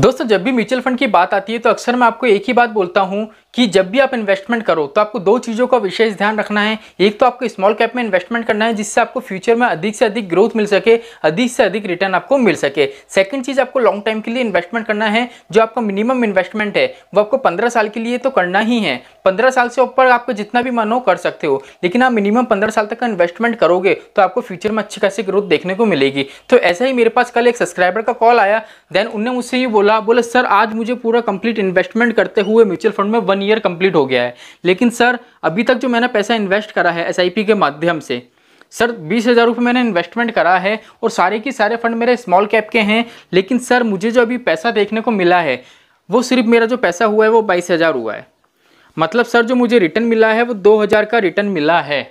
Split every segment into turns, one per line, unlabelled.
दोस्तों जब भी म्यूचुअल फंड की बात आती है तो अक्सर मैं आपको एक ही बात बोलता हूँ कि जब भी आप इन्वेस्टमेंट करो तो आपको दो चीज़ों का विशेष ध्यान रखना है एक तो आपको स्मॉल कैप में इन्वेस्टमेंट करना है जिससे आपको फ्यूचर में अधिक से अधिक ग्रोथ मिल सके अधिक से अधिक रिटर्न आपको मिल सके सेकंड चीज़ आपको लॉन्ग टाइम के लिए इन्वेस्टमेंट करना है जो आपका मिनिमम इन्वेस्टमेंट है वो आपको पंद्रह साल के लिए तो करना ही है पंद्रह साल से ऊपर आपको जितना भी मन हो कर सकते हो लेकिन आप मिनिमम पंद्रह साल तक का इन्वेस्टमेंट करोगे तो आपको फ्यूचर में अच्छी खासी ग्रोथ देखने को मिलेगी तो ऐसा ही मेरे पास कल एक सब्सक्राइबर का कॉल आया देन उनने मुझसे ये बोला बोले सर आज मुझे पूरा कंप्लीट इन्वेस्टमेंट करते हुए म्यूचुअल फंड में वन ईयर कंप्लीट हो गया है लेकिन सर अभी तक जो मैंने पैसा इन्वेस्ट करा है एस के माध्यम से सर बीस हज़ार रुपये मैंने इन्वेस्टमेंट करा है और सारे के सारे फंड मेरे स्मॉल कैप के हैं लेकिन सर मुझे जो अभी पैसा देखने को मिला है वो सिर्फ मेरा जो पैसा हुआ है वो बाईस हज़ार हुआ है मतलब सर जो मुझे रिटर्न मिला है वो दो हज़ार का रिटर्न मिला है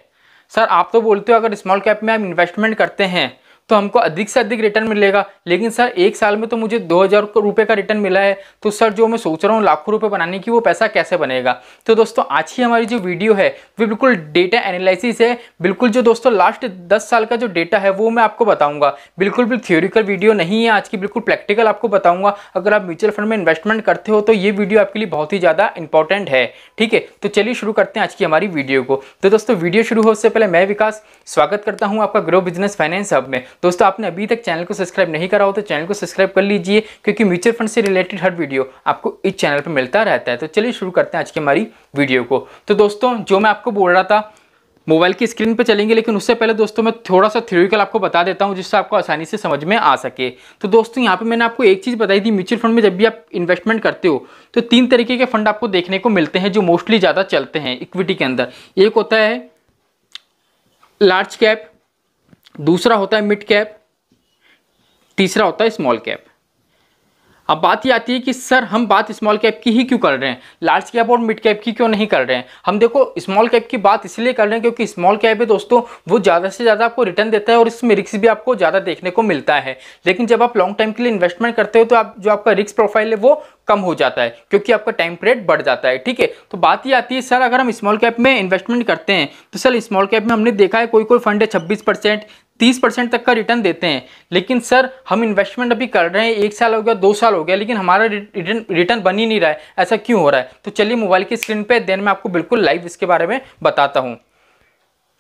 सर आप तो बोलते हो अगर स्मॉल कैप में आप इन्वेस्टमेंट करते हैं तो हमको अधिक से अधिक रिटर्न मिलेगा लेकिन सर एक साल में तो मुझे दो हज़ार रुपये का रिटर्न मिला है तो सर जो मैं सोच रहा हूँ लाखों रुपये बनाने की वो पैसा कैसे बनेगा तो दोस्तों आज की हमारी जो वीडियो है वो बिल्कुल डेटा एनालिसिस है बिल्कुल जो दोस्तों लास्ट दस साल का जो डेटा है वो मैं आपको बताऊंगा बिल्कुल भी थियोरिकल वीडियो नहीं है आज की बिल्कुल प्रैक्टिकल आपको बताऊंगा अगर आप म्यूचुअल फंड में इन्वेस्टमेंट करते हो तो ये वीडियो आपके लिए बहुत ही ज़्यादा इंपॉर्टेंट है ठीक है तो चलिए शुरू करते हैं आज की हमारी वीडियो को तो दोस्तों वीडियो शुरू हो उससे पहले मैं विकास स्वागत करता हूँ आपका ग्रो बिजनेस फाइनेंस हब में दोस्तों आपने अभी तक चैनल को सब्सक्राइब नहीं करा हो तो चैनल को सब्सक्राइब कर लीजिए क्योंकि म्यूचुअल फंड से रिलेटेड हर वीडियो आपको इस चैनल पर मिलता रहता है तो चलिए शुरू करते हैं आज की हमारी वीडियो को तो दोस्तों जो मैं आपको बोल रहा था मोबाइल की स्क्रीन पर चलेंगे लेकिन उससे पहले दोस्तों मैं थोड़ा सा थ्योरिकल आपको बता देता हूँ जिससे आपको आसानी से समझ में आ सके तो दोस्तों यहां पे मैंने आपको एक चीज़ बताई थी म्यूचुअल फंड में जब भी आप इन्वेस्टमेंट करते हो तो तीन तरीके के फंड आपको देखने को मिलते हैं जो मोस्टली ज़्यादा चलते हैं इक्विटी के अंदर एक होता है लार्ज कैप दूसरा होता है मिड कैप तीसरा होता है स्मॉल कैप अब बात ये आती है कि सर हम बात स्मॉल कैप की ही क्यों कर रहे हैं लार्ज कैप और मिड कैप की क्यों नहीं कर रहे हैं हम देखो स्मॉल कैप की बात इसलिए कर रहे हैं क्योंकि स्मॉल कैप है दोस्तों वो ज़्यादा से ज़्यादा आपको रिटर्न देता है और इसमें रिक्स भी आपको ज़्यादा देखने को मिलता है लेकिन जब आप लॉन्ग टाइम के लिए इन्वेस्टमेंट करते हो तो आप जो आपका रिक्स प्रोफाइल है वो कम हो जाता है क्योंकि आपका टाइम पीरियड बढ़ जाता है ठीक है तो बात ये आती है सर अगर हम स्मॉल कैप में इन्वेस्टमेंट करते हैं तो सर स्मॉल कैप में हमने देखा है कोई कोई फंड है छब्बीस परसेंट 30% परसेंट तक का रिटर्न देते हैं लेकिन सर हम इन्वेस्टमेंट अभी कर रहे हैं एक साल हो गया दो साल हो गया लेकिन हमारा रिटर्न रिटर्न बन ही नहीं रहा है ऐसा क्यों हो रहा है तो चलिए मोबाइल की स्क्रीन पे देन मैं आपको बिल्कुल लाइव इसके बारे में बताता हूँ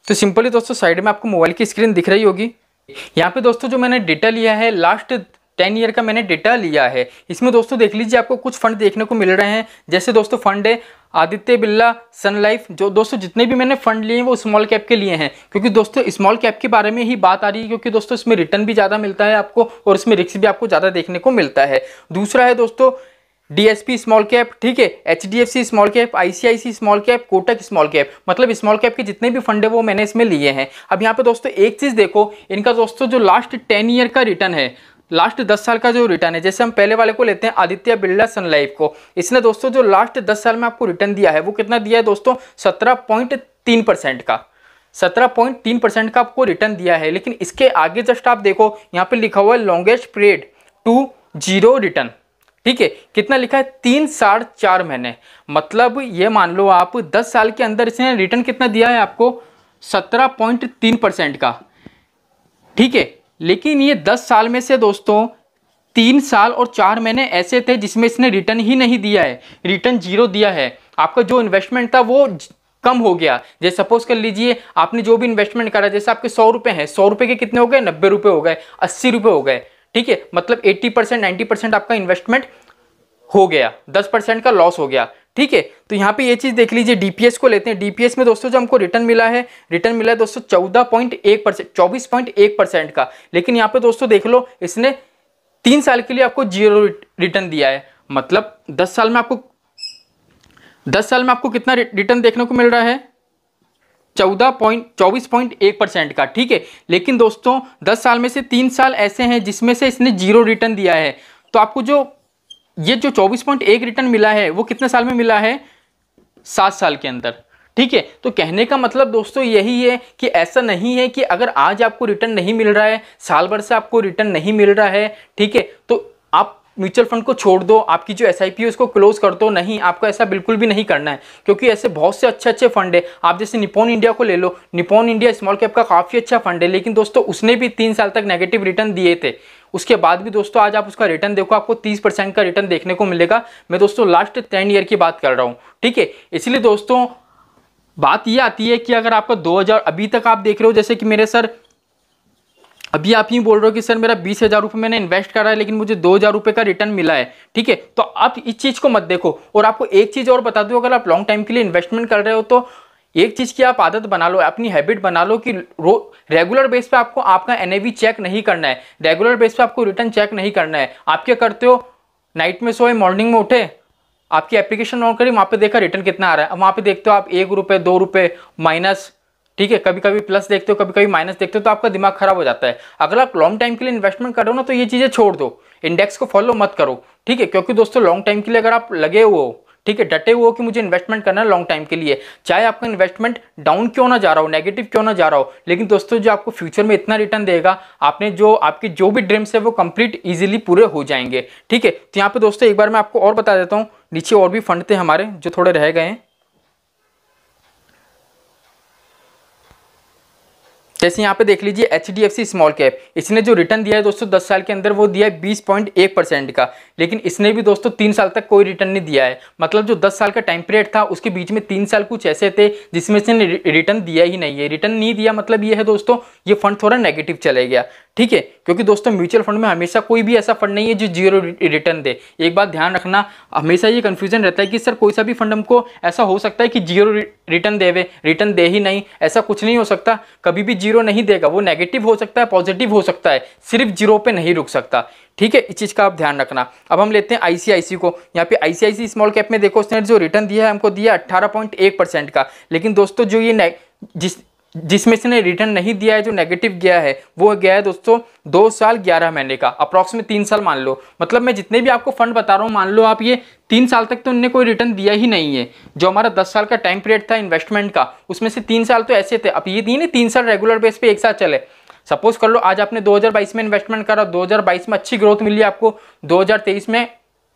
तो सिंपली दोस्तों साइड में आपको मोबाइल की स्क्रीन दिख रही होगी यहाँ पे दोस्तों जो मैंने डेटा लिया है लास्ट टेन ईयर का मैंने डेटा लिया है इसमें दोस्तों देख लीजिए आपको कुछ फंड देखने को मिल रहे हैं जैसे दोस्तों फंड है आदित्य बिरला सनलाइफ जो दोस्तों जितने भी मैंने फंड लिए हैं वो स्मॉल कैप के लिए हैं क्योंकि दोस्तों स्मॉल कैप के बारे में ही बात आ रही है क्योंकि दोस्तों इसमें रिटर्न भी ज़्यादा मिलता है आपको और इसमें रिक्स भी आपको ज़्यादा देखने को मिलता है दूसरा है दोस्तों डीएसपी स्मॉल कैप ठीक है H D F C small cap ICICI small cap Kotak small cap मतलब स्मॉल कैप के जितने भी फंड है वो मैंने इसमें लिए हैं अब यहाँ पे दोस्तों एक चीज़ देखो इनका दोस्तों जो लास्ट टेन ईयर का रिटर्न है लास्ट दस साल का जो रिटर्न है जैसे हम पहले वाले को लेते हैं आदित्य बिरला सनलाइफ को इसने दोस्तों जो लास्ट दस साल में आपको रिटर्न दिया है वो कितना दिया है दोस्तों सत्रह पॉइंट तीन परसेंट का सत्रह पॉइंट तीन परसेंट का आपको रिटर्न दिया है लेकिन इसके आगे जस्ट आप देखो यहाँ पे लिखा हुआ है longest period to zero return ठीक है कितना लिखा है तीन साढ़ चार महीने मतलब ये मान लो आप दस साल के अंदर इसने रिटर्न कितना दिया है आपको सत्रह पॉइंट तीन परसेंट का ठीक है लेकिन ये दस साल में से दोस्तों तीन साल और चार महीने ऐसे थे जिसमें इसने रिटर्न ही नहीं दिया है रिटर्न जीरो दिया है आपका जो इन्वेस्टमेंट था वो कम हो गया जैसे सपोज कर लीजिए आपने जो भी इन्वेस्टमेंट करा जैसे आपके सौ रुपये हैं सौ रुपये के कितने हो गए नब्बे रुपये हो गए अस्सी रुपये हो गए ठीक है मतलब एट्टी परसेंट नाइन्टी परसेंट आपका इन्वेस्टमेंट हो गया दस परसेंट का लॉस हो गया ठीक है तो यहाँ पे ये चीज़ देख लीजिए डीपीएस को लेते हैं डीपीएस में दोस्तों जो हमको रिटर्न मिला है रिटर्न मिला है दोस्तों चौदह पॉइंट एक परसेंट चौबीस पॉइंट एक परसेंट का लेकिन यहाँ पे दोस्तों देख लो इसने तीन साल के लिए आपको जीरो रिटर्न दिया है मतलब दस साल में आपको दस साल में आपको कितना रिटर्न देखने को मिल रहा है चौदह पॉइंट चौबीस पॉइंट एक परसेंट का ठीक है लेकिन दोस्तों दस साल में से तीन साल ऐसे हैं जिसमें से इसने जीरो रिटर्न दिया है तो आपको जो ये जो 24.1 रिटर्न मिला है वो कितने साल में मिला है सात साल के अंदर ठीक है तो कहने का मतलब दोस्तों यही है कि ऐसा नहीं है कि अगर आज आपको रिटर्न नहीं मिल रहा है साल भर से आपको रिटर्न नहीं मिल रहा है ठीक है तो आप म्यूचुअल फंड को छोड़ दो आपकी जो एस आई पी है उसको क्लोज कर दो नहीं आपको ऐसा बिल्कुल भी नहीं करना है क्योंकि ऐसे बहुत से अच्छे अच्छे फंड है आप जैसे निपोन इंडिया को ले लो निपोन इंडिया स्मॉल कैप का काफ़ी अच्छा फंड है लेकिन दोस्तों उसने भी तीन साल तक नेगेटिव रिटर्न दिए थे उसके बाद भी दोस्तों आज आप उसका रिटर्न देखो आपको तीस परसेंट का रिटर्न देखने को मिलेगा मैं दोस्तों लास्ट टेन ईयर की बात कर रहा हूँ ठीक है इसलिए दोस्तों बात ये आती है कि अगर आपका 2000 अभी तक आप देख रहे हो जैसे कि मेरे सर अभी आप ही बोल रहे हो कि सर मेरा बीस हज़ार रुपये मैंने इन्वेस्ट करा है लेकिन मुझे दो हज़ार रुपये का रिटर्न मिला है ठीक है तो आप इस चीज़ को मत देखो और आपको एक चीज़ और बता दो अगर आप लॉन्ग टाइम के लिए इन्वेस्टमेंट कर रहे हो तो एक चीज़ की आप आदत बना लो अपनी हैबिट बना लो कि रो रेगुलर बेस पे आपको आपका एन चेक नहीं करना है रेगुलर बेस पे आपको रिटर्न चेक नहीं करना है आप क्या करते हो नाइट में सोए मॉर्निंग में उठे आपकी एप्लीकेशन ऑन करी वहाँ पे देखा रिटर्न कितना आ रहा है अब वहाँ पे देखते हो आप एक रुपये दो रुपये माइनस ठीक है कभी कभी प्लस देखते हो कभी कभी माइनस देखते हो तो आपका दिमाग खराब हो जाता है अगर आप लॉन्ग टाइम के लिए इन्वेस्टमेंट करो ना तो ये चीज़ें छोड़ दो इंडेक्स को फॉलो मत करो ठीक है क्योंकि दोस्तों लॉन्ग टाइम के लिए अगर आप लगे हुए हो ठीक है डटे हुए कि मुझे इन्वेस्टमेंट करना है लॉन्ग टाइम के लिए चाहे आपका इन्वेस्टमेंट डाउन क्यों ना जा रहा हो नेगेटिव क्यों ना जा रहा हो लेकिन दोस्तों जो आपको फ्यूचर में इतना रिटर्न देगा आपने जो आपके जो भी ड्रीम्स है वो कंप्लीट ईजिली पूरे हो जाएंगे ठीक है तो यहाँ पे दोस्तों एक बार मैं आपको और बता देता हूँ नीचे और भी फंड थे हमारे जो थोड़े रह गए हैं जैसे यहाँ पे देख लीजिए H D F C small cap इसने जो रिटर्न दिया है दोस्तों दस साल के अंदर वो दिया है बीस पॉइंट एक परसेंट का लेकिन इसने भी दोस्तों तीन साल तक कोई रिटर्न नहीं दिया है मतलब जो दस साल का टाइम पीरियड था उसके बीच में तीन साल कुछ ऐसे थे जिसमें इसने रिटर्न दिया ही नहीं है रिटर्न नहीं दिया मतलब ये है दोस्तों ये फंड थोड़ा नेगेटिव चले गया ठीक है क्योंकि दोस्तों म्यूचुअल फंड में हमेशा कोई भी ऐसा फंड नहीं है जो जीरो रिटर्न दे एक बात ध्यान रखना हमेशा ये कन्फ्यूजन रहता है कि सर कोई सा भी फंड हमको ऐसा हो सकता है कि जीरो रिटर्न देवे रिटर्न दे ही नहीं ऐसा कुछ नहीं हो सकता कभी भी जीरो नहीं देगा वो नेगेटिव हो सकता है पॉजिटिव हो सकता है सिर्फ जीरो पर नहीं रुक सकता ठीक है इस चीज़ का आप ध्यान रखना अब हम लेते हैं आईसीआईसी को यहाँ पे आईसीआईसी स्मॉल कैप में देखो उसने जो रिटर्न दिया है हमको दिया 18.1 परसेंट का लेकिन दोस्तों जो ये जिस जिसमें ने रिटर्न नहीं दिया है जो नेगेटिव गया है वो गया है दोस्तों दो साल ग्यारह महीने का अप्रॉक्सिमेट तीन साल मान लो मतलब मैं जितने भी आपको फंड बता रहा हूँ मान लो आप ये तीन साल तक तो उनने कोई रिटर्न दिया ही नहीं है जो हमारा दस साल का टाइम पीरियड था इन्वेस्टमेंट का उसमें से तीन साल तो ऐसे थे अब ये दिए नहीं तीन साल रेगुलर बेस पे एक साथ चले सपोज कर लो आज आपने दो में इन्वेस्टमेंट करा दो में अच्छी ग्रोथ मिली आपको दो में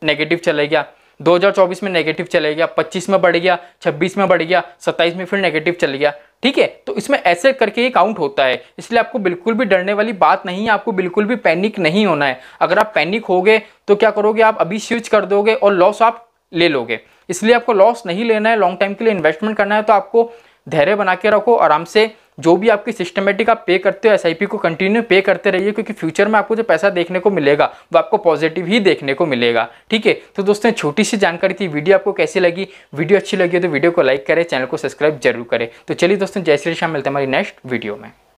नेगेटिव चले गया 2024 में नेगेटिव चले गया 25 में बढ़ गया 26 में बढ़ गया 27 में फिर नेगेटिव चले गया ठीक है तो इसमें ऐसे करके ही काउंट होता है इसलिए आपको बिल्कुल भी डरने वाली बात नहीं है आपको बिल्कुल भी पैनिक नहीं होना है अगर आप पैनिक हो गए तो क्या करोगे आप अभी स्विच कर दोगे और लॉस आप ले लोगे इसलिए आपको लॉस नहीं लेना है लॉन्ग टाइम के लिए इन्वेस्टमेंट करना है तो आपको धैर्य बना के रखो आराम से जो भी आपके सिस्टमेटिक आप पे करते हो एस को कंटिन्यू पे करते रहिए क्योंकि फ्यूचर में आपको जो पैसा देखने को मिलेगा वो आपको पॉजिटिव ही देखने को मिलेगा ठीक है तो दोस्तों छोटी सी जानकारी थी वीडियो आपको कैसी लगी वीडियो अच्छी लगी तो वीडियो को लाइक करें चैनल को सब्सक्राइब जरूर करें तो चलिए दोस्तों जय श्री श्याम मिलते हैं हमारी नेक्स्ट वीडियो में